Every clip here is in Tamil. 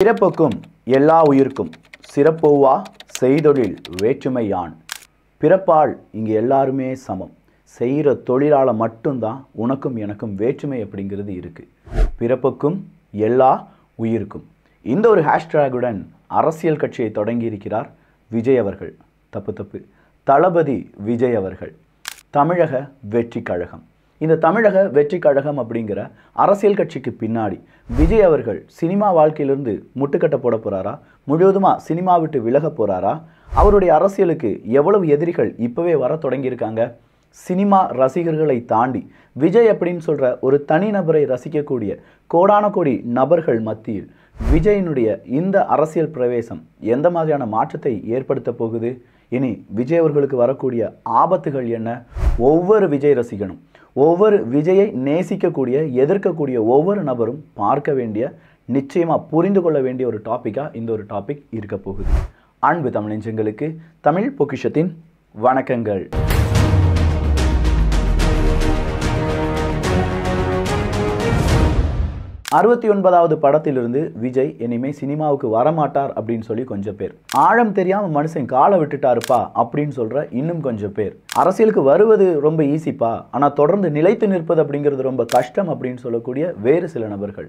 பிறப்புக்கும் எல்லா உயிர்க்கும் சிறப்போவா செய்தொழில் வேற்றுமை யான் பிறப்பால் இங்கே எல்லாருமே சமம் செய்கிற தொழிலால் மட்டும்தான் உனக்கும் எனக்கும் வேற்றுமை அப்படிங்கிறது இருக்குது பிறப்புக்கும் எல்லா உயிருக்கும் இந்த ஒரு ஹேஷ்டேகுடன் அரசியல் கட்சியை தொடங்கியிருக்கிறார் விஜய் அவர்கள் தப்பு தப்பு தளபதி விஜய் அவர்கள் தமிழக வெற்றி கழகம் இந்த தமிழக வெற்றி கழகம் அப்படிங்கிற அரசியல் கட்சிக்கு பின்னாடி விஜய் அவர்கள் சினிமா வாழ்க்கையிலிருந்து முட்டுக்கட்டை போட போகிறாரா முழுவதுமாக சினிமா விட்டு விலக போகிறாரா அவருடைய அரசியலுக்கு எவ்வளவு எதிரிகள் இப்போவே வர தொடங்கியிருக்காங்க சினிமா ரசிகர்களை தாண்டி விஜய் அப்படின்னு சொல்கிற ஒரு தனிநபரை ரசிக்கக்கூடிய கோடான கோடி நபர்கள் மத்தியில் விஜயினுடைய இந்த அரசியல் பிரவேசம் எந்த மாதிரியான மாற்றத்தை ஏற்படுத்த போகுது இனி விஜய் அவர்களுக்கு வரக்கூடிய ஆபத்துகள் என்ன ஒவ்வொரு விஜய் ரசிகனும் ஒவ்வொரு விஜயை நேசிக்கக்கூடிய எதிர்க்கக்கூடிய ஒவ்வொரு நபரும் பார்க்க வேண்டிய நிச்சயமாக புரிந்து கொள்ள வேண்டிய ஒரு டாப்பிக்காக இந்த ஒரு டாபிக் இருக்க போகுது அன்பு தமிழஞ்சங்களுக்கு தமிழ் பொக்கிஷத்தின் வணக்கங்கள் அறுபத்தி ஒன்பதாவது படத்திலிருந்து விஜய் இனிமே சினிமாவுக்கு வரமாட்டார் அப்படின்னு சொல்லி கொஞ்சம் பேர் ஆழம் தெரியாம மனுஷன் காலை விட்டுட்டாருப்பா அப்படின்னு சொல்ற இன்னும் கொஞ்சம் பேர் அரசியலுக்கு வருவது ரொம்ப ஈஸிப்பா ஆனால் தொடர்ந்து நிலைத்து நிற்பது அப்படிங்கிறது ரொம்ப கஷ்டம் அப்படின்னு சொல்லக்கூடிய வேறு சில நபர்கள்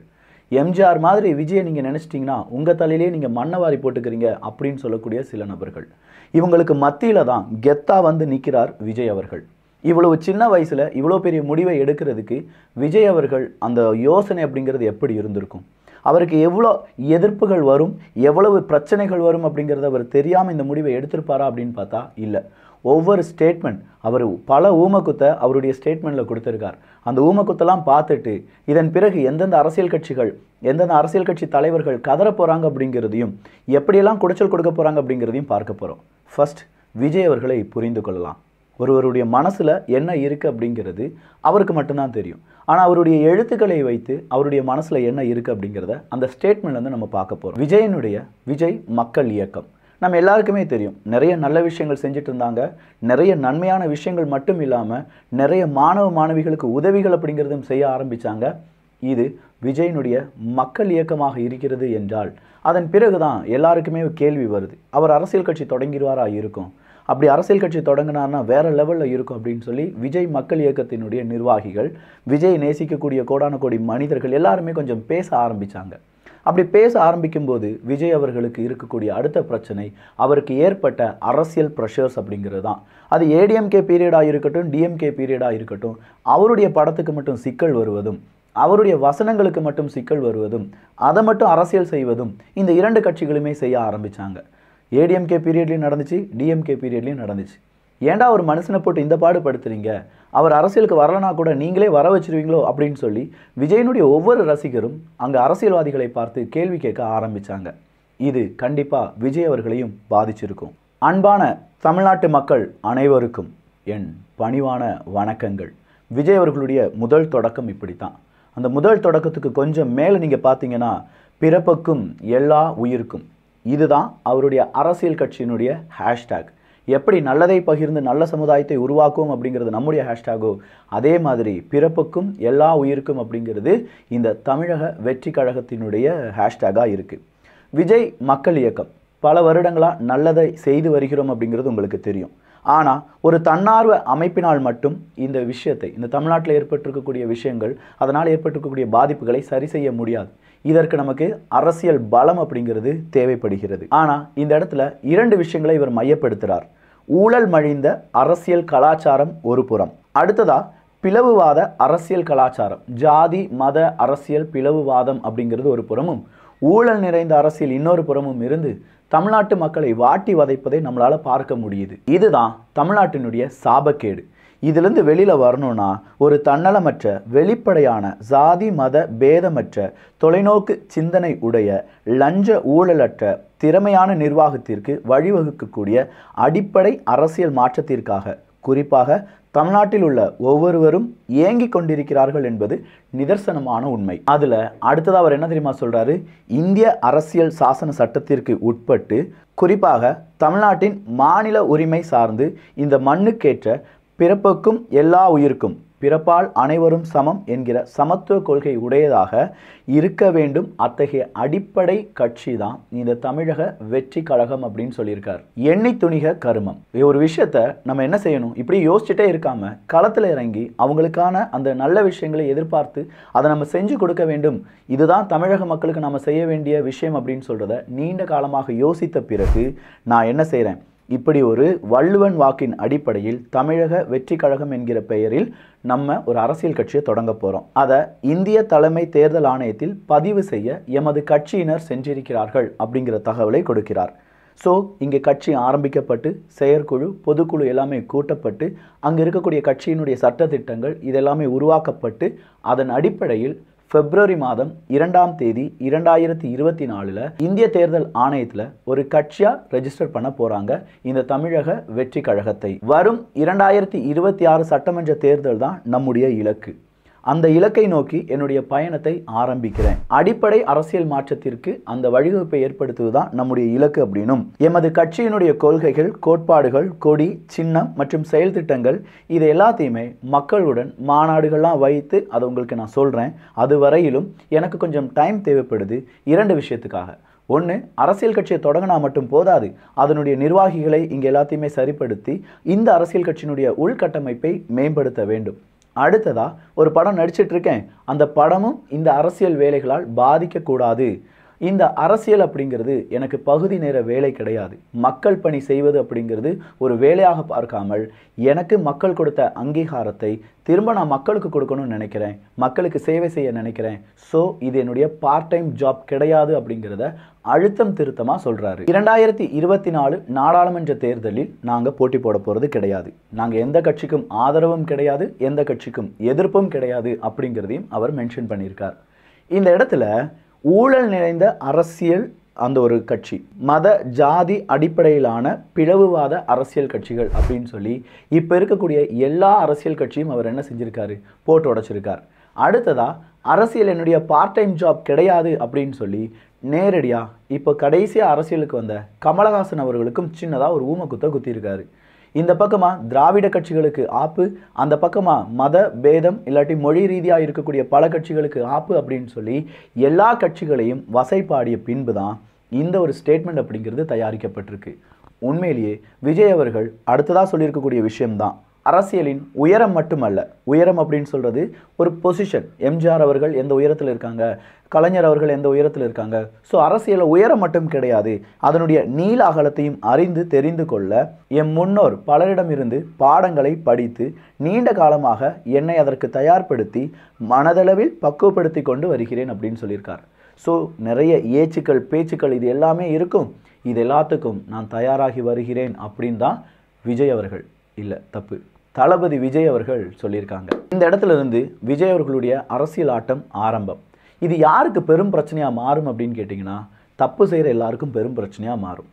எம்ஜிஆர் மாதிரி விஜயை நீங்கள் நினச்சிட்டிங்கன்னா உங்கள் தலையிலே நீங்கள் மண்ணவாரி போட்டுக்கிறீங்க அப்படின்னு சொல்லக்கூடிய சில நபர்கள் இவங்களுக்கு மத்தியில் தான் கெத்தாக வந்து நிற்கிறார் விஜய் அவர்கள் இவ்வளவு சின்ன வயசில் இவ்வளோ பெரிய முடிவை எடுக்கிறதுக்கு விஜய் அவர்கள் அந்த யோசனை அப்படிங்கிறது எப்படி இருந்திருக்கும் அவருக்கு எவ்வளோ எதிர்ப்புகள் வரும் எவ்வளவு பிரச்சனைகள் வரும் அப்படிங்கிறத அவர் தெரியாமல் இந்த முடிவை எடுத்திருப்பாரா அப்படின்னு பார்த்தா இல்லை ஒவ்வொரு ஸ்டேட்மெண்ட் அவர் பல ஊமக்குத்தை அவருடைய ஸ்டேட்மெண்ட்டில் கொடுத்துருக்கார் அந்த ஊமக்குத்தெல்லாம் பார்த்துட்டு இதன் பிறகு எந்தெந்த அரசியல் கட்சிகள் எந்தெந்த அரசியல் கட்சி தலைவர்கள் கதற போகிறாங்க அப்படிங்கிறதையும் எப்படியெல்லாம் குடைச்சல் கொடுக்க போகிறாங்க அப்படிங்கிறதையும் பார்க்க போகிறோம் ஃபஸ்ட் விஜய் அவர்களை புரிந்து கொள்ளலாம் ஒருவருடைய மனசில் என்ன இருக்குது அப்படிங்கிறது அவருக்கு மட்டும்தான் தெரியும் ஆனால் அவருடைய எழுத்துக்களை வைத்து அவருடைய மனசில் என்ன இருக்குது அப்படிங்கிறத அந்த ஸ்டேட்மெண்ட் வந்து நம்ம பார்க்க போகிறோம் விஜயனுடைய விஜய் மக்கள் இயக்கம் நம்ம எல்லாருக்குமே தெரியும் நிறைய நல்ல விஷயங்கள் செஞ்சுட்டு இருந்தாங்க நிறைய நன்மையான விஷயங்கள் மட்டும் இல்லாமல் நிறைய மாணவ மாணவிகளுக்கு உதவிகள் அப்படிங்கிறதும் செய்ய ஆரம்பித்தாங்க இது விஜயனுடைய மக்கள் இயக்கமாக இருக்கிறது என்றால் அதன் பிறகுதான் எல்லாருக்குமே கேள்வி வருது அவர் அரசியல் கட்சி தொடங்கிடுவாராக இருக்கும் அப்படி அரசியல் கட்சி தொடங்கினார்னா வேறு லெவலில் இருக்கும் அப்படின்னு சொல்லி விஜய் மக்கள் இயக்கத்தினுடைய நிர்வாகிகள் விஜய் நேசிக்கக்கூடிய கோடான கோடி மனிதர்கள் எல்லாருமே கொஞ்சம் பேச ஆரம்பித்தாங்க அப்படி பேச ஆரம்பிக்கும்போது விஜய் அவர்களுக்கு இருக்கக்கூடிய அடுத்த பிரச்சனை அவருக்கு ஏற்பட்ட அரசியல் ப்ரெஷர்ஸ் அப்படிங்கிறது தான் அது ஏடிஎம்கே பீரியடாக இருக்கட்டும் டிஎம்கே பீரியடாக இருக்கட்டும் அவருடைய படத்துக்கு மட்டும் சிக்கல் வருவதும் அவருடைய வசனங்களுக்கு மட்டும் சிக்கல் வருவதும் அதை மட்டும் அரசியல் செய்வதும் இந்த இரண்டு கட்சிகளுமே செய்ய ஆரம்பித்தாங்க ஏடிஎம்கே பீரியட்லேயும் நடந்துச்சு டிஎம்கே பீரியட்லையும் நடந்துச்சு ஏண்டா ஒரு மனுஷனை போட்டு இந்த பாடு படுத்துறீங்க அவர் அரசியலுக்கு வரலனா கூட நீங்களே வர வச்சிருவீங்களோ அப்படின்னு சொல்லி விஜயனுடைய ஒவ்வொரு ரசிகரும் அங்கே அரசியல்வாதிகளை பார்த்து கேள்வி கேட்க ஆரம்பித்தாங்க இது கண்டிப்பாக விஜய் அவர்களையும் பாதிச்சிருக்கும் அன்பான தமிழ்நாட்டு மக்கள் அனைவருக்கும் என் பணிவான வணக்கங்கள் விஜய் அவர்களுடைய முதல் தொடக்கம் இப்படித்தான் அந்த முதல் தொடக்கத்துக்கு கொஞ்சம் மேலே நீங்கள் பார்த்தீங்கன்னா பிறப்புக்கும் எல்லா உயிருக்கும் இதுதான் அவருடைய அரசியல் கட்சியினுடைய ஹேஷ்டேக் எப்படி நல்லதை பகிர்ந்து நல்ல சமுதாயத்தை உருவாக்கும் அப்படிங்கிறது நம்முடைய ஹேஷ்டாகோ அதே மாதிரி பிறப்புக்கும் எல்லா உயிருக்கும் அப்படிங்கிறது இந்த தமிழக வெற்றி கழகத்தினுடைய ஹேஷ்டாகாக இருக்குது விஜய் மக்கள் இயக்கம் பல வருடங்களாக நல்லதை செய்து வருகிறோம் அப்படிங்கிறது உங்களுக்கு தெரியும் ஆனால் ஒரு தன்னார்வ அமைப்பினால் மட்டும் இந்த விஷயத்தை இந்த தமிழ்நாட்டில் ஏற்பட்டிருக்கக்கூடிய விஷயங்கள் அதனால் ஏற்பட்டிருக்கக்கூடிய பாதிப்புகளை சரி செய்ய முடியாது இதற்கு நமக்கு அரசியல் பலம் அப்படிங்கிறது தேவைப்படுகிறது ஆனால் இந்த இடத்துல இரண்டு விஷயங்களை இவர் மையப்படுத்துகிறார் ஊழல் மழிந்த அரசியல் கலாச்சாரம் ஒரு புறம் அடுத்ததா பிளவுவாத அரசியல் கலாச்சாரம் ஜாதி மத அரசியல் பிளவுவாதம் அப்படிங்கிறது ஒரு புறமும் ஊழல் நிறைந்த அரசியல் இன்னொரு புறமும் இருந்து தமிழ்நாட்டு மக்களை வாட்டி வதைப்பதை நம்மளால் பார்க்க முடியுது இதுதான் தமிழ்நாட்டினுடைய சாபக்கேடு இதிலிருந்து வெளியில் வரணும்னா ஒரு தன்னலமற்ற வெளிப்படையான சாதி மத பேதமற்ற தொலைநோக்கு சிந்தனை உடைய லஞ்ச ஊழலற்ற திறமையான நிர்வாகத்திற்கு வழிவகுக்கக்கூடிய அடிப்படை அரசியல் மாற்றத்திற்காக குறிப்பாக தமிழ்நாட்டில் உள்ள ஒவ்வொருவரும் ஏங்கி கொண்டிருக்கிறார்கள் என்பது நிதர்சனமான உண்மை அதில் அடுத்தது அவர் என்ன தெரியுமா சொல்கிறாரு இந்திய அரசியல் சாசன சட்டத்திற்கு உட்பட்டு குறிப்பாக தமிழ்நாட்டின் மாநில உரிமை சார்ந்து இந்த மண்ணுக்கேற்ற பிறப்புக்கும் எல்லா உயிருக்கும் பிறப்பால் அனைவரும் சமம் என்கிற சமத்துவ கொள்கை உடையதாக இருக்க வேண்டும் அத்தகைய அடிப்படை கட்சி தான் இந்த தமிழக வெற்றி கழகம் அப்படின்னு சொல்லியிருக்கார் எண்ணெய் துணிக கருமம் ஒரு விஷயத்த நம்ம என்ன செய்யணும் இப்படி யோசிச்சுட்டே இருக்காம களத்தில் இறங்கி அவங்களுக்கான அந்த நல்ல விஷயங்களை எதிர்பார்த்து அதை நம்ம செஞ்சு கொடுக்க வேண்டும் இதுதான் தமிழக மக்களுக்கு நம்ம செய்ய வேண்டிய விஷயம் அப்படின்னு சொல்கிறத நீண்ட காலமாக யோசித்த பிறகு நான் என்ன செய்கிறேன் இப்படி ஒரு வள்ளுவன் வாக்கின் அடிப்படையில் தமிழக வெற்றி கழகம் என்கிற பெயரில் நம்ம ஒரு அரசியல் கட்சியை தொடங்க போகிறோம் அதை இந்திய தலைமை தேர்தல் ஆணையத்தில் பதிவு செய்ய எமது கட்சியினர் சென்றிருக்கிறார்கள் அப்படிங்கிற தகவலை கொடுக்கிறார் ஸோ இங்கே கட்சி ஆரம்பிக்கப்பட்டு செயற்குழு பொதுக்குழு எல்லாமே கூட்டப்பட்டு அங்கே இருக்கக்கூடிய கட்சியினுடைய சட்டத்திட்டங்கள் இதெல்லாமே உருவாக்கப்பட்டு அதன் அடிப்படையில் பிப்ரவரி மாதம் இரண்டாம் தேதி இரண்டாயிரத்தி இருபத்தி நாலில் இந்திய தேர்தல் ஆணையத்தில் ஒரு கட்சியாக ரெஜிஸ்டர் பண்ண போகிறாங்க இந்த தமிழக வெற்றி கழகத்தை வரும் இரண்டாயிரத்தி இருபத்தி ஆறு சட்டமன்ற தேர்தல் தான் நம்முடைய இலக்கு அந்த இலக்கை நோக்கி என்னுடைய பயணத்தை ஆரம்பிக்கிறேன் அடிப்படை அரசியல் மாற்றத்திற்கு அந்த வழிவகுப்பை ஏற்படுத்துவதுதான் நம்முடைய இலக்கு அப்படின்னும் எமது கட்சியினுடைய கொள்கைகள் கோட்பாடுகள் கொடி சின்னம் மற்றும் செயல் திட்டங்கள் இது எல்லாத்தையுமே மக்களுடன் மாநாடுகள்லாம் வைத்து அதை உங்களுக்கு நான் சொல்கிறேன் அது வரையிலும் எனக்கு கொஞ்சம் டைம் தேவைப்படுது இரண்டு விஷயத்துக்காக ஒன்று அரசியல் கட்சியை தொடங்கினா மட்டும் போதாது அதனுடைய நிர்வாகிகளை இங்கே எல்லாத்தையுமே சரிப்படுத்தி இந்த அரசியல் கட்சியினுடைய உள்கட்டமைப்பை மேம்படுத்த வேண்டும் அடுத்ததாக ஒரு படம் நடிச்சிட்ருக்கேன் அந்த படமும் இந்த அரசியல் வேலைகளால் பாதிக்கக்கூடாது இந்த அரசியல் அப்படிங்கிறது எனக்கு பகுதி நேர வேலை கிடையாது மக்கள் பணி செய்வது அப்படிங்கிறது ஒரு வேலையாக பார்க்காமல் எனக்கு மக்கள் கொடுத்த அங்கீகாரத்தை திரும்ப நான் மக்களுக்கு கொடுக்கணும்னு நினைக்கிறேன் மக்களுக்கு சேவை செய்ய நினைக்கிறேன் ஸோ இது என்னுடைய பார்ட் டைம் ஜாப் கிடையாது அப்படிங்கிறத அழுத்தம் திருத்தமாக சொல்கிறாரு இரண்டாயிரத்தி இருபத்தி நாலு நாடாளுமன்ற தேர்தலில் நாங்கள் போட்டி போட போகிறது கிடையாது நாங்கள் எந்த கட்சிக்கும் ஆதரவும் கிடையாது எந்த கட்சிக்கும் எதிர்ப்பும் கிடையாது அப்படிங்கிறதையும் அவர் மென்ஷன் பண்ணியிருக்கார் இந்த இடத்துல ஊழல் நிறைந்த அரசியல் அந்த ஒரு கட்சி மத ஜாதி அடிப்படையிலான பிளவுவாத அரசியல் கட்சிகள் அப்படின்னு சொல்லி இப்போ இருக்கக்கூடிய எல்லா அரசியல் கட்சியும் அவர் என்ன செஞ்சுருக்காரு போட்டு உடச்சிருக்கார் அடுத்ததாக அரசியல் என்னுடைய பார்ட் டைம் ஜாப் கிடையாது அப்படின்னு சொல்லி நேரடியாக இப்போ கடைசியாக அரசியலுக்கு வந்த கமலஹாசன் அவர்களுக்கும் சின்னதாக ஒரு ஊமக்குத்தை குத்தியிருக்காரு இந்த பக்கமாக திராவிட கட்சிகளுக்கு ஆப்பு அந்த பக்கமாக மத பேதம் இல்லாட்டி மொழி ரீதியாக இருக்கக்கூடிய பல கட்சிகளுக்கு ஆப்பு அப்படின்னு சொல்லி எல்லா கட்சிகளையும் வசைப்பாடிய பின்பு தான் இந்த ஒரு ஸ்டேட்மெண்ட் அப்படிங்கிறது தயாரிக்கப்பட்டிருக்கு உண்மையிலேயே விஜய் அவர்கள் அடுத்ததாக சொல்லியிருக்கக்கூடிய விஷயம்தான் அரசியலின் உயரம் மட்டுமல்ல உயரம் அப்படின்னு சொல்கிறது ஒரு பொசிஷன் எம்ஜிஆர் அவர்கள் எந்த உயரத்தில் இருக்காங்க கலைஞர் அவர்கள் எந்த உயரத்தில் இருக்காங்க ஸோ அரசியலில் உயரம் மட்டும் கிடையாது அதனுடைய நீல அகலத்தையும் அறிந்து தெரிந்து கொள்ள எம் முன்னோர் பலரிடமிருந்து பாடங்களை படித்து நீண்ட காலமாக என்னை அதற்கு தயார்படுத்தி மனதளவில் பக்குவப்படுத்தி கொண்டு வருகிறேன் அப்படின்னு சொல்லியிருக்கார் ஸோ நிறைய ஏச்சுக்கள் பேச்சுக்கள் இது எல்லாமே இருக்கும் இது எல்லாத்துக்கும் நான் தயாராகி வருகிறேன் அப்படின்னு தான் விஜய் அவர்கள் இல்லை தப்பு தளபதி விஜய் அவர்கள் சொல்லியிருக்காங்க இந்த இடத்துல இருந்து விஜய் அவர்களுடைய அரசியல் ஆட்டம் ஆரம்பம் இது யாருக்கு பெரும் பிரச்சனையாக மாறும் அப்படின்னு கேட்டிங்கன்னா தப்பு செய்கிற எல்லாருக்கும் பெரும் பிரச்சனையாக மாறும்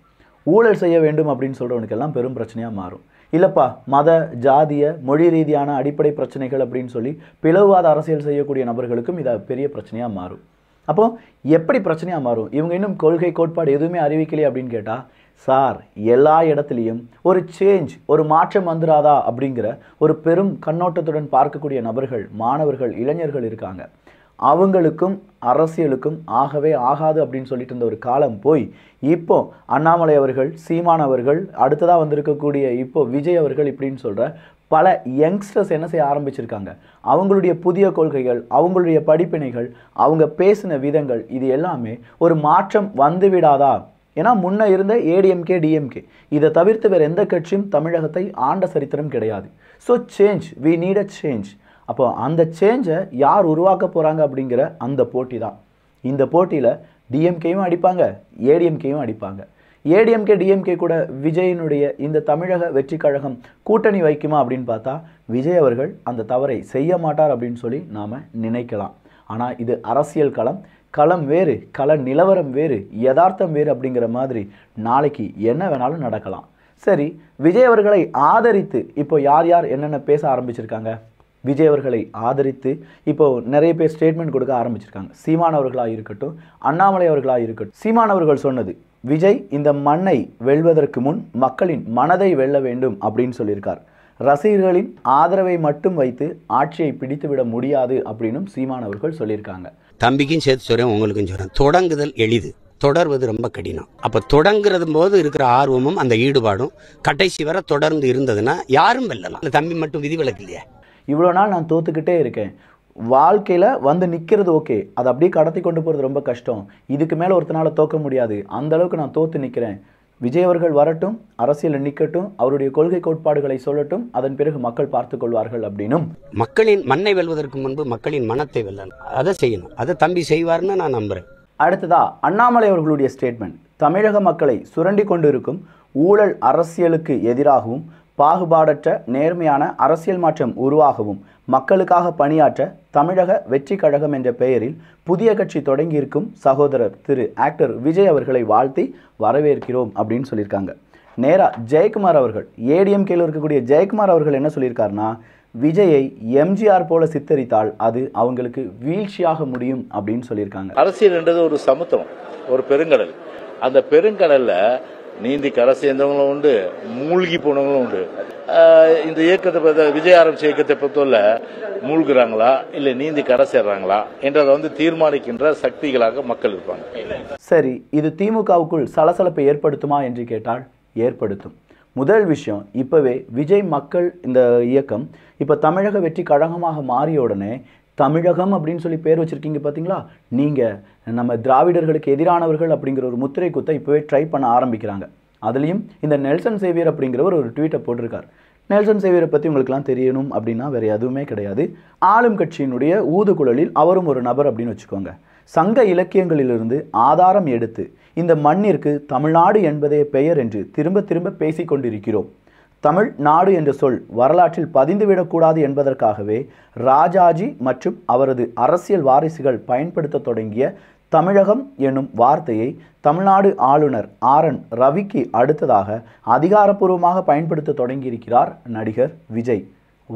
ஊழல் செய்ய வேண்டும் அப்படின்னு சொல்கிறவனுக்கெல்லாம் பெரும் பிரச்சனையாக மாறும் இல்லைப்பா மத ஜாதிய மொழி ரீதியான அடிப்படை பிரச்சனைகள் அப்படின்னு சொல்லி பிளவுவாத அரசியல் செய்யக்கூடிய நபர்களுக்கும் இதை பெரிய பிரச்சனையாக மாறும் அப்போது எப்படி பிரச்சனையாக மாறும் இவங்க இன்னும் கொள்கை கோட்பாடு எதுவுமே அறிவிக்கலையே அப்படின்னு கேட்டால் சார் எல்லா இடத்துலையும் ஒரு சேஞ்ச் ஒரு மாற்றம் வந்துடாதா அப்படிங்கிற ஒரு பெரும் கண்ணோட்டத்துடன் பார்க்கக்கூடிய நபர்கள் மாணவர்கள் இளைஞர்கள் இருக்காங்க அவங்களுக்கும் அரசியலுக்கும் ஆகவே ஆகாது அப்படின்னு சொல்லிட்டு இருந்த ஒரு காலம் போய் இப்போ அண்ணாமலை அவர்கள் சீமான் அவர்கள் அடுத்ததாக வந்திருக்கக்கூடிய இப்போ விஜய் அவர்கள் இப்படின்னு சொல்கிற பல யங்ஸ்டர்ஸ் என்ன செய்ய ஆரம்பிச்சிருக்காங்க அவங்களுடைய புதிய கொள்கைகள் அவங்களுடைய படிப்பினைகள் அவங்க பேசின விதங்கள் இது எல்லாமே ஒரு மாற்றம் வந்துவிடாதா ஏன்னா முன்ன இருந்த ஏடிஎம்கே டிஎம்கே இதை தவிர்த்து வேறு எந்த கட்சியும் தமிழகத்தை ஆண்ட சரித்திரம் கிடையாது so change we need a change அப்போ அந்த சேஞ்சை யார் உருவாக்க போகிறாங்க அப்படிங்கிற அந்த போட்டி தான் இந்த போட்டியில் டிஎம்கேயும் அடிப்பாங்க ஏடிஎம்கேயும் அடிப்பாங்க ஏடிஎம்கே டிஎம்கே கூட விஜயினுடைய இந்த தமிழக வெற்றி கழகம் கூட்டணி வைக்குமா அப்படின்னு பார்த்தா விஜய் அவர்கள் அந்த தவறை செய்ய மாட்டார் அப்படின்னு சொல்லி நாம் நினைக்கலாம் ஆனால் இது அரசியல் களம் களம் வேறு கள நிலவரம் வேறு யதார்த்தம் வேறு அப்படிங்கிற மாதிரி நாளைக்கு என்ன வேணாலும் நடக்கலாம் சரி விஜய் அவர்களை ஆதரித்து இப்போ யார் யார் என்னென்ன பேச ஆரம்பிச்சிருக்காங்க விஜய் அவர்களை ஆதரித்து இப்போது நிறைய பேர் ஸ்டேட்மெண்ட் கொடுக்க ஆரம்பிச்சிருக்காங்க சீமானவர்களாக இருக்கட்டும் அண்ணாமலை அவர்களாக இருக்கட்டும் சீமானவர்கள் சொன்னது விஜய் இந்த மண்ணை வெல்வதற்கு முன் மக்களின் மனதை வெல்ல வேண்டும் அப்படின்னு சொல்லியிருக்கார் ரசிகர்களின் ஆதரவை மட்டும் வைத்து ஆட்சியை பிடித்துவிட முடியாது அப்படின்னும் சீமானவர்கள் சொல்லியிருக்காங்க தம்பிக்கும் சேர்த்து சொல்கிறேன் உங்களுக்கும் சொல்கிறேன் தொடங்குதல் எளிது தொடர்வது ரொம்ப கடினம் அப்போ தொடங்குறது போது இருக்கிற ஆர்வமும் அந்த ஈடுபாடும் கடைசி வர தொடர்ந்து இருந்ததுன்னா யாரும் வெல்லலாம் அந்த தம்பி மட்டும் விதிவிலக்கு இல்லையா இவ்வளோ நாள் நான் தோத்துக்கிட்டே இருக்கேன் வாழ்க்கையில் வந்து நிற்கிறது ஓகே அதை அப்படியே கடத்தி கொண்டு போகிறது ரொம்ப கஷ்டம் இதுக்கு மேலே ஒருத்தனால் தோக்க முடியாது அந்த அளவுக்கு நான் தோற்று நிற்கிறேன் விஜய் அவர்கள் வரட்டும் அரசியல் நிற்கட்டும் அவருடைய கொள்கை கோட்பாடுகளை சொல்லட்டும் அதன் பிறகு மக்கள் பார்த்துக் கொள்வார்கள் அப்படின்னும் மக்களின் மண்ணை வெல்வதற்கு முன்பு மக்களின் மனத்தை வெல்லணும் அதை செய்யணும் அதை தம்பி செய்வார்னு நான் நம்புறேன் அடுத்ததா அண்ணாமலை அவர்களுடைய ஸ்டேட்மெண்ட் தமிழக மக்களை சுரண்டி கொண்டிருக்கும் ஊழல் அரசியலுக்கு எதிராகவும் பாகுபாடற்ற நேர்மையான அரசியல் மாற்றம் உருவாகவும் மக்களுக்காக பணியாற்ற தமிழக வெற்றி கழகம் என்ற பெயரில் புதிய கட்சி தொடங்கியிருக்கும் சகோதரர் திரு ஆக்டர் விஜய் அவர்களை வாழ்த்தி வரவேற்கிறோம் அப்படின்னு சொல்லியிருக்காங்க நேராக ஜெயக்குமார் அவர்கள் ஏடிஎம் ஏடிஎம்கேல இருக்கக்கூடிய ஜெயக்குமார் அவர்கள் என்ன சொல்லியிருக்காருன்னா விஜயை எம்ஜிஆர் போல சித்தரித்தால் அது அவங்களுக்கு வீழ்ச்சியாக முடியும் அப்படின்னு சொல்லியிருக்காங்க அரசியல் என்றது ஒரு சமுத்திரம் ஒரு பெருங்கடல் அந்த பெருங்கடலில் நீந்தி கரை சேர்ந்தவங்களும் உண்டு மூழ்கி போனவங்களும் உண்டு இந்த இயக்கத்தை பார்த்த விஜய் ஆரம்பிச்ச இயக்கத்தை பொறுத்தவரை மூழ்கிறாங்களா இல்லை நீந்தி கரை சேர்றாங்களா என்றதை வந்து தீர்மானிக்கின்ற சக்திகளாக மக்கள் இருப்பாங்க சரி இது திமுகவுக்குள் சலசலப்பை ஏற்படுத்துமா என்று கேட்டால் ஏற்படுத்தும் முதல் விஷயம் இப்போவே விஜய் மக்கள் இந்த இயக்கம் இப்போ தமிழக வெற்றி கழகமாக மாறிய உடனே தமிழகம் அப்படின்னு சொல்லி பேர் வச்சுருக்கீங்க பார்த்தீங்களா நீங்கள் நம்ம திராவிடர்களுக்கு எதிரானவர்கள் அப்படிங்கிற ஒரு முத்திரை குத்தை இப்போவே ட்ரை பண்ண ஆரம்பிக்கிறாங்க அதுலேயும் இந்த நெல்சன் சேவியர் அப்படிங்கிறவர் ஒரு ட்வீட்டை போட்டிருக்கார் நெல்சன் சேவியரை பற்றி உங்களுக்குலாம் தெரியணும் அப்படின்னா வேறு எதுவுமே கிடையாது ஆளும் கட்சியினுடைய ஊதுகுழலில் அவரும் ஒரு நபர் அப்படின்னு வச்சுக்கோங்க சங்க இலக்கியங்களிலிருந்து ஆதாரம் எடுத்து இந்த மண்ணிற்கு தமிழ்நாடு என்பதே பெயர் என்று திரும்ப திரும்ப பேசிக்கொண்டிருக்கிறோம் தமிழ் நாடு என்ற சொல் வரலாற்றில் பதிந்துவிடக்கூடாது என்பதற்காகவே ராஜாஜி மற்றும் அவரது அரசியல் வாரிசுகள் பயன்படுத்த தொடங்கிய தமிழகம் என்னும் வார்த்தையை தமிழ்நாடு ஆளுநர் ஆர் என் ரவிக்கு அடுத்ததாக அதிகாரப்பூர்வமாக பயன்படுத்த தொடங்கியிருக்கிறார் நடிகர் விஜய்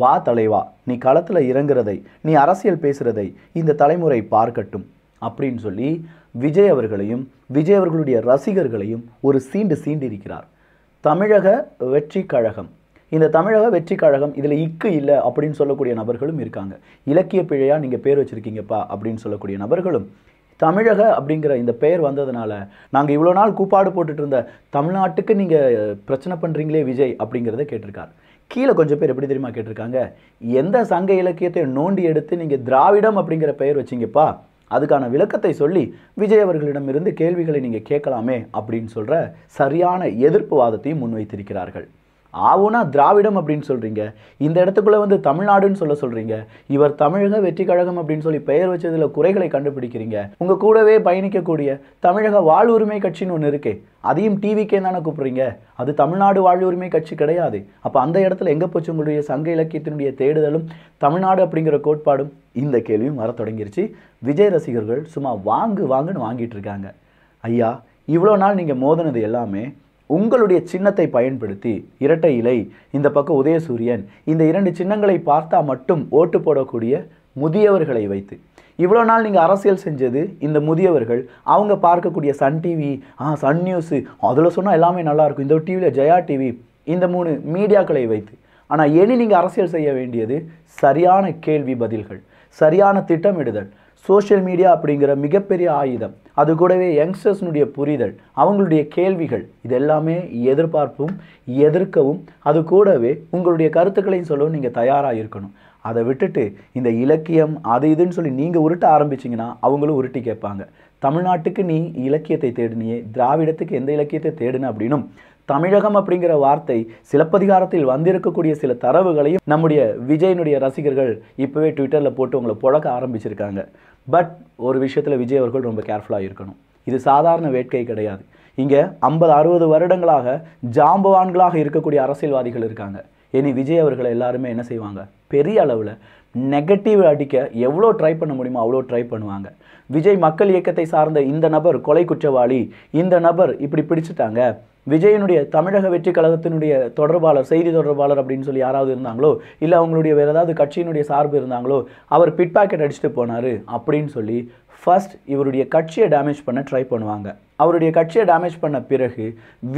வா தலைவா நீ களத்தில் இறங்குறதை நீ அரசியல் பேசுகிறதை இந்த தலைமுறை பார்க்கட்டும் அப்படின்னு சொல்லி விஜய் அவர்களையும் விஜய் அவர்களுடைய ரசிகர்களையும் ஒரு சீண்டு சீண்டிருக்கிறார் தமிழக வெற்றி கழகம் இந்த தமிழக வெற்றி கழகம் இதில் இக்கு இல்லை அப்படின்னு சொல்லக்கூடிய நபர்களும் இருக்காங்க இலக்கிய பிழையாக நீங்கள் பேர் வச்சுருக்கீங்கப்பா அப்படின்னு சொல்லக்கூடிய நபர்களும் தமிழக அப்படிங்கிற இந்த பெயர் வந்ததுனால நாங்கள் இவ்வளோ நாள் கூப்பாடு போட்டுட்டு இருந்த தமிழ்நாட்டுக்கு நீங்கள் பிரச்சனை பண்ணுறீங்களே விஜய் அப்படிங்கிறத கேட்டிருக்காரு கீழே கொஞ்சம் பேர் எப்படி தெரியுமா கேட்டிருக்காங்க எந்த சங்க இலக்கியத்தை நோண்டி எடுத்து நீங்கள் திராவிடம் அப்படிங்கிற பெயர் வச்சிங்கப்பா அதுக்கான விளக்கத்தை சொல்லி விஜய் அவர்களிடமிருந்து கேள்விகளை நீங்கள் கேட்கலாமே அப்படின்னு சொல்கிற சரியான எதிர்ப்பு வாதத்தையும் முன்வைத்திருக்கிறார்கள் ஆவுனா திராவிடம் அப்படின்னு சொல்கிறீங்க இந்த இடத்துக்குள்ளே வந்து தமிழ்நாடுன்னு சொல்ல சொல்கிறீங்க இவர் தமிழக வெற்றி கழகம் அப்படின்னு சொல்லி பெயர் வச்சதில் குறைகளை கண்டுபிடிக்கிறீங்க உங்கள் கூடவே பயணிக்கக்கூடிய தமிழக வாழ்வுரிமை கட்சின்னு ஒன்று இருக்கே அதையும் டிவிக்கே தானே கூப்பிட்றீங்க அது தமிழ்நாடு வாழ்வுரிமை கட்சி கிடையாது அப்போ அந்த இடத்துல எங்கே போச்சு உங்களுடைய சங்க இலக்கியத்தினுடைய தேடுதலும் தமிழ்நாடு அப்படிங்கிற கோட்பாடும் இந்த கேள்வியும் வர தொடங்கிருச்சு விஜய் ரசிகர்கள் சும்மா வாங்கு வாங்குன்னு வாங்கிட்டு இருக்காங்க ஐயா இவ்வளோ நாள் நீங்கள் மோதினது எல்லாமே உங்களுடைய சின்னத்தை பயன்படுத்தி இரட்டை இலை இந்த பக்கம் உதயசூரியன் இந்த இரண்டு சின்னங்களை பார்த்தா மட்டும் ஓட்டு போடக்கூடிய முதியவர்களை வைத்து இவ்வளோ நாள் நீங்கள் அரசியல் செஞ்சது இந்த முதியவர்கள் அவங்க பார்க்கக்கூடிய சன் டிவி ஆ சன் நியூஸு அதில் சொன்னால் எல்லாமே நல்லாயிருக்கும் இந்த டிவியில் ஜெயா டிவி இந்த மூணு மீடியாக்களை வைத்து ஆனால் இனி நீங்கள் அரசியல் செய்ய வேண்டியது சரியான கேள்வி பதில்கள் சரியான திட்டமிடுதல் சோஷியல் மீடியா அப்படிங்கிற மிகப்பெரிய ஆயுதம் அது கூடவே யங்ஸ்டர்ஸ்னுடைய புரிதல் அவங்களுடைய கேள்விகள் இது எல்லாமே எதிர்பார்ப்பும் எதிர்க்கவும் அது கூடவே உங்களுடைய கருத்துக்களையும் சொல்லவும் நீங்கள் தயாராக இருக்கணும் அதை விட்டுட்டு இந்த இலக்கியம் அது இதுன்னு சொல்லி நீங்கள் உருட்ட ஆரம்பிச்சிங்கன்னா அவங்களும் உருட்டி கேட்பாங்க தமிழ்நாட்டுக்கு நீ இலக்கியத்தை தேடினியே திராவிடத்துக்கு எந்த இலக்கியத்தை தேடின அப்படின்னும் தமிழகம் அப்படிங்கிற வார்த்தை சிலப்பதிகாரத்தில் வந்திருக்கக்கூடிய சில தரவுகளையும் நம்முடைய விஜயனுடைய ரசிகர்கள் இப்போவே ட்விட்டரில் போட்டு உங்களை புழக்க ஆரம்பிச்சிருக்காங்க பட் ஒரு விஷயத்தில் விஜய் அவர்கள் ரொம்ப கேர்ஃபுல்லாக இருக்கணும் இது சாதாரண வேட்கை கிடையாது இங்கே ஐம்பது அறுபது வருடங்களாக ஜாம்பவான்களாக இருக்கக்கூடிய அரசியல்வாதிகள் இருக்காங்க இனி விஜய் அவர்களை எல்லாருமே என்ன செய்வாங்க பெரிய அளவில் நெகட்டிவ் அடிக்க எவ்வளோ ட்ரை பண்ண முடியுமோ அவ்வளோ ட்ரை பண்ணுவாங்க விஜய் மக்கள் இயக்கத்தை சார்ந்த இந்த நபர் கொலை குற்றவாளி இந்த நபர் இப்படி பிடிச்சிட்டாங்க விஜயனுடைய தமிழக வெற்றி கழகத்தினுடைய தொடர்பாளர் செய்தி தொடர்பாளர் அப்படின்னு சொல்லி யாராவது இருந்தாங்களோ இல்லை அவங்களுடைய வேறு ஏதாவது கட்சியினுடைய சார்பு இருந்தாங்களோ அவர் பிட் பேக்கெட் அடிச்சுட்டு போனார் அப்படின்னு சொல்லி ஃபஸ்ட் இவருடைய கட்சியை டேமேஜ் பண்ண ட்ரை பண்ணுவாங்க அவருடைய கட்சியை டேமேஜ் பண்ண பிறகு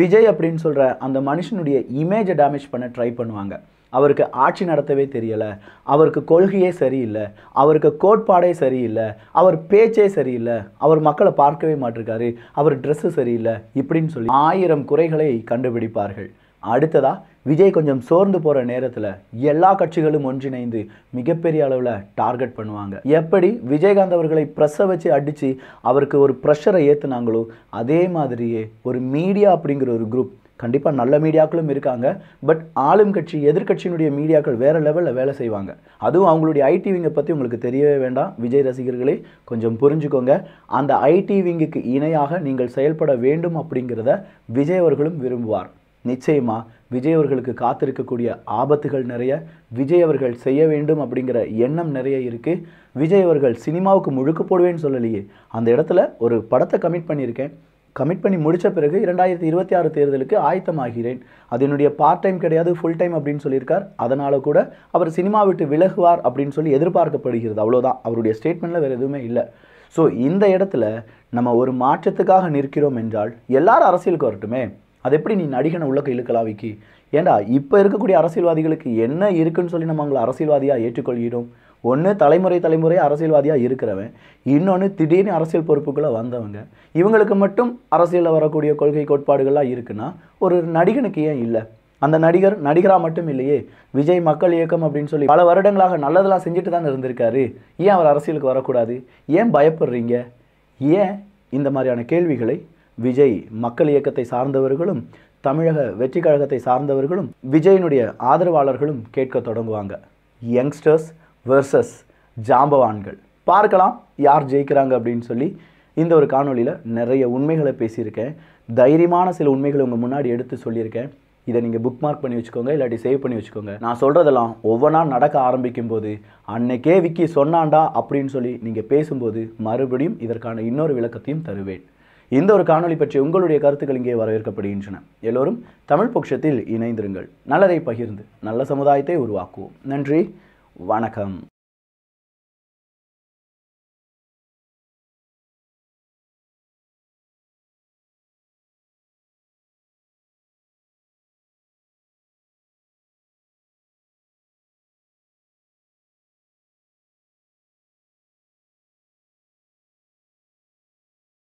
விஜய் அப்படின்னு சொல்கிற அந்த மனுஷனுடைய இமேஜை டேமேஜ் பண்ண ட்ரை பண்ணுவாங்க அவருக்கு ஆட்சி நடத்தவே தெரியலை அவருக்கு கொள்கையே சரியில்லை அவருக்கு கோட்பாடே சரியில்லை அவர் பேச்சே சரியில்லை அவர் மக்களை பார்க்கவே மாட்டிருக்காரு அவர் ட்ரெஸ்ஸு சரியில்லை இப்படின்னு சொல்லி ஆயிரம் குறைகளை கண்டுபிடிப்பார்கள் அடுத்ததா விஜய் கொஞ்சம் சோர்ந்து போகிற நேரத்தில் எல்லா கட்சிகளும் ஒன்றிணைந்து மிகப்பெரிய அளவில் டார்கெட் பண்ணுவாங்க எப்படி விஜயகாந்த் அவர்களை ப்ரெஸ்ஸை வச்சு அடித்து அவருக்கு ஒரு ப்ரெஷரை ஏற்றுனாங்களோ அதே மாதிரியே ஒரு மீடியா அப்படிங்கிற ஒரு குரூப் கண்டிப்பாக நல்ல மீடியாக்களும் இருக்காங்க பட் ஆளும் கட்சி எதிர்கட்சியினுடைய மீடியாக்கள் வேறு லெவலில் வேலை செய்வாங்க அதுவும் அவங்களுடைய விங்கை பற்றி உங்களுக்கு தெரியவே வேண்டாம் விஜய் ரசிகர்களே கொஞ்சம் புரிஞ்சுக்கோங்க அந்த ஐடிவிங்குக்கு இணையாக நீங்கள் செயல்பட வேண்டும் அப்படிங்கிறத விஜய் அவர்களும் விரும்புவார் நிச்சயமாக விஜய் அவர்களுக்கு காத்திருக்கக்கூடிய ஆபத்துகள் நிறைய விஜய் அவர்கள் செய்ய வேண்டும் அப்படிங்கிற எண்ணம் நிறைய இருக்குது விஜய் அவர்கள் சினிமாவுக்கு முழுக்க போடுவேன்னு சொல்லலையே அந்த இடத்துல ஒரு படத்தை கமிட் பண்ணியிருக்கேன் கமிட் பண்ணி முடித்த பிறகு இரண்டாயிரத்தி இருபத்தி ஆறு தேர்தலுக்கு ஆயத்தமாகிறேன் அது என்னுடைய பார்ட் டைம் கிடையாது ஃபுல் டைம் அப்படின்னு சொல்லியிருக்கார் அதனால் கூட அவர் சினிமா விட்டு விலகுவார் அப்படின்னு சொல்லி எதிர்பார்க்கப்படுகிறது அவ்வளோதான் அவருடைய ஸ்டேட்மெண்ட்டில் வேறு எதுவுமே இல்லை ஸோ இந்த இடத்துல நம்ம ஒரு மாற்றத்துக்காக நிற்கிறோம் என்றால் எல்லாரும் அரசியலுக்கு வரட்டுமே அது எப்படி நீ நடிகனை உள்ள இழுக்கலாம் விக்கி ஏண்டா இப்போ இருக்கக்கூடிய அரசியல்வாதிகளுக்கு என்ன இருக்குன்னு சொல்லி நம்ம அவங்களை அரசியல்வாதியாக ஏற்றுக்கொள்கிறோம் ஒன்று தலைமுறை தலைமுறை அரசியல்வாதியாக இருக்கிறவன் இன்னொன்று திடீர்னு அரசியல் பொறுப்புக்குள்ளே வந்தவங்க இவங்களுக்கு மட்டும் அரசியலில் வரக்கூடிய கொள்கை கோட்பாடுகள்லாம் இருக்குன்னா ஒரு நடிகனுக்கு ஏன் இல்லை அந்த நடிகர் நடிகராக மட்டும் இல்லையே விஜய் மக்கள் இயக்கம் அப்படின்னு சொல்லி பல வருடங்களாக நல்லதெல்லாம் செஞ்சுட்டு தான் இருந்திருக்காரு ஏன் அவர் அரசியலுக்கு வரக்கூடாது ஏன் பயப்படுறீங்க ஏன் இந்த மாதிரியான கேள்விகளை விஜய் மக்கள் இயக்கத்தை சார்ந்தவர்களும் தமிழக வெற்றி கழகத்தை சார்ந்தவர்களும் விஜயினுடைய ஆதரவாளர்களும் கேட்க தொடங்குவாங்க யங்ஸ்டர்ஸ் வெர்சஸ் ஜாம்பவான்கள் பார்க்கலாம் யார் ஜெயிக்கிறாங்க அப்படின்னு சொல்லி இந்த ஒரு காணொலியில் நிறைய உண்மைகளை பேசியிருக்கேன் தைரியமான சில உண்மைகளை உங்கள் முன்னாடி எடுத்து சொல்லியிருக்கேன் இதை நீங்கள் புக் மார்க் பண்ணி வச்சுக்கோங்க இல்லாட்டி சேவ் பண்ணி வச்சுக்கோங்க நான் சொல்கிறதெல்லாம் ஒவ்வொன்றா நடக்க ஆரம்பிக்கும் போது அன்னைக்கே விக்கி சொன்னாண்டா அப்படின்னு சொல்லி நீங்கள் பேசும்போது மறுபடியும் இதற்கான இன்னொரு விளக்கத்தையும் தருவேன் இந்த ஒரு காணொலி பற்றி உங்களுடைய கருத்துக்கள் இங்கே வரவேற்கப்படுகின்றன எல்லோரும் தமிழ் பட்சத்தில் இணைந்திருங்கள் நல்லதை பகிர்ந்து நல்ல சமுதாயத்தை உருவாக்குவோம் நன்றி வணக்கம்